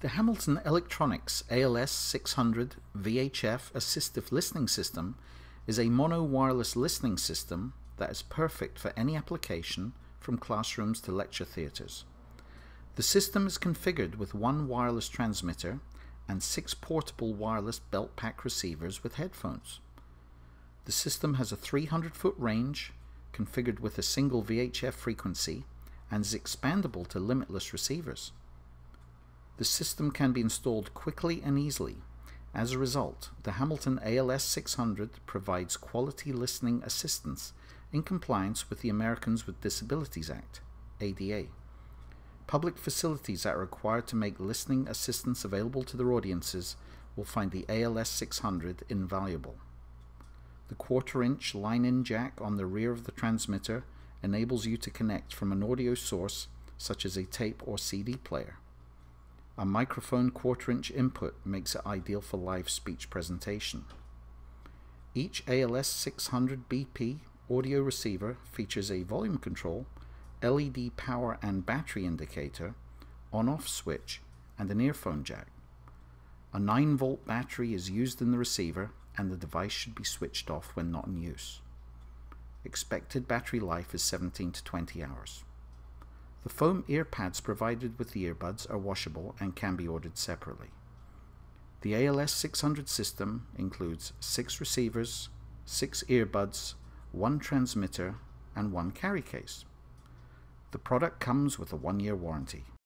The Hamilton Electronics ALS 600 VHF Assistive Listening System is a mono wireless listening system that is perfect for any application from classrooms to lecture theatres. The system is configured with one wireless transmitter and six portable wireless belt pack receivers with headphones. The system has a 300 foot range, configured with a single VHF frequency, and is expandable to limitless receivers. The system can be installed quickly and easily. As a result, the Hamilton ALS 600 provides quality listening assistance in compliance with the Americans with Disabilities Act, ADA. Public facilities that are required to make listening assistance available to their audiences will find the ALS 600 invaluable. The quarter-inch line-in jack on the rear of the transmitter enables you to connect from an audio source such as a tape or CD player. A microphone quarter-inch input makes it ideal for live speech presentation. Each ALS 600 BP audio receiver features a volume control, LED power and battery indicator, on-off switch, and an earphone jack. A 9 volt battery is used in the receiver and the device should be switched off when not in use. Expected battery life is 17 to 20 hours. The foam ear pads provided with the earbuds are washable and can be ordered separately. The ALS 600 system includes 6 receivers, 6 earbuds, 1 transmitter, and 1 carry case. The product comes with a 1-year warranty.